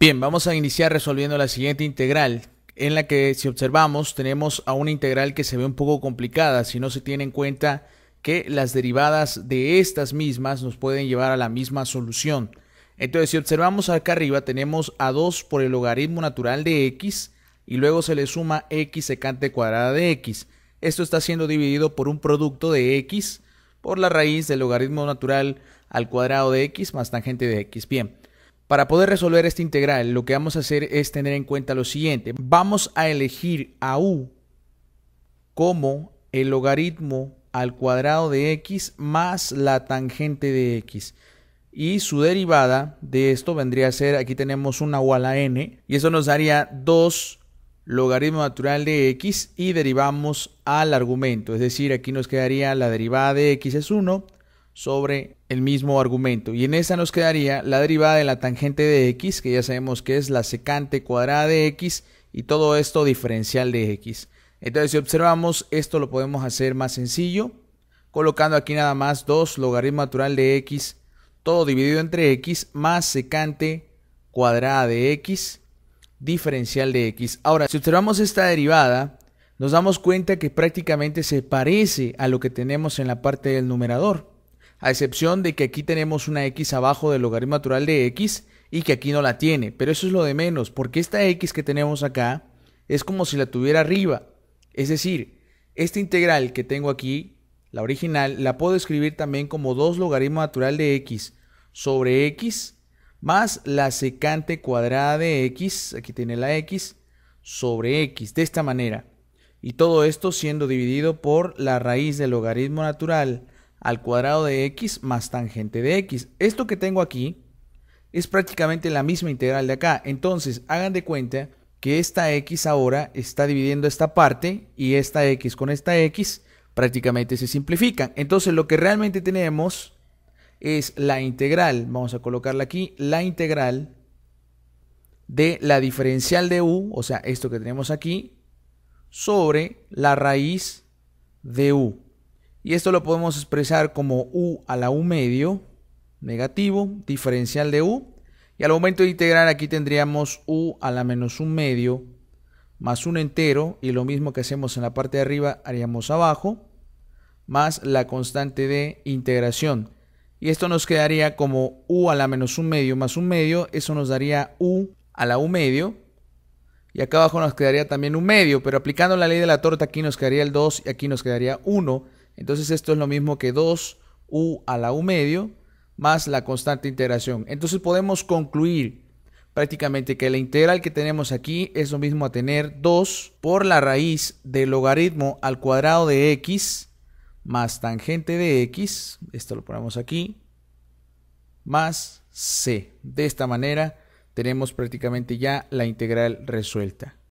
Bien, vamos a iniciar resolviendo la siguiente integral, en la que si observamos tenemos a una integral que se ve un poco complicada si no se tiene en cuenta que las derivadas de estas mismas nos pueden llevar a la misma solución. Entonces, si observamos acá arriba, tenemos a 2 por el logaritmo natural de x y luego se le suma x secante cuadrada de x. Esto está siendo dividido por un producto de x por la raíz del logaritmo natural al cuadrado de x más tangente de x. Bien, para poder resolver esta integral, lo que vamos a hacer es tener en cuenta lo siguiente. Vamos a elegir a u como el logaritmo al cuadrado de x más la tangente de x. Y su derivada de esto vendría a ser, aquí tenemos una u a la n, y eso nos daría 2 logaritmo natural de x y derivamos al argumento. Es decir, aquí nos quedaría la derivada de x es 1 sobre el mismo argumento. Y en esta nos quedaría la derivada de la tangente de x, que ya sabemos que es la secante cuadrada de x, y todo esto diferencial de x. Entonces, si observamos, esto lo podemos hacer más sencillo, colocando aquí nada más 2 logaritmo natural de x, todo dividido entre x, más secante cuadrada de x, diferencial de x. Ahora, si observamos esta derivada, nos damos cuenta que prácticamente se parece a lo que tenemos en la parte del numerador a excepción de que aquí tenemos una x abajo del logaritmo natural de x y que aquí no la tiene, pero eso es lo de menos, porque esta x que tenemos acá es como si la tuviera arriba, es decir, esta integral que tengo aquí, la original, la puedo escribir también como 2 logaritmo natural de x sobre x más la secante cuadrada de x, aquí tiene la x, sobre x, de esta manera. Y todo esto siendo dividido por la raíz del logaritmo natural al cuadrado de x más tangente de x. Esto que tengo aquí es prácticamente la misma integral de acá. Entonces, hagan de cuenta que esta x ahora está dividiendo esta parte y esta x con esta x prácticamente se simplifican. Entonces, lo que realmente tenemos es la integral, vamos a colocarla aquí, la integral de la diferencial de u, o sea, esto que tenemos aquí, sobre la raíz de u. Y esto lo podemos expresar como u a la u medio, negativo, diferencial de u. Y al momento de integrar aquí tendríamos u a la menos un medio más un entero. Y lo mismo que hacemos en la parte de arriba haríamos abajo. Más la constante de integración. Y esto nos quedaría como u a la menos un medio más un medio. Eso nos daría u a la u medio. Y acá abajo nos quedaría también un medio. Pero aplicando la ley de la torta aquí nos quedaría el 2 y aquí nos quedaría 1 entonces esto es lo mismo que 2u a la u medio más la constante integración. Entonces podemos concluir prácticamente que la integral que tenemos aquí es lo mismo a tener 2 por la raíz del logaritmo al cuadrado de x más tangente de x, esto lo ponemos aquí, más c. De esta manera tenemos prácticamente ya la integral resuelta.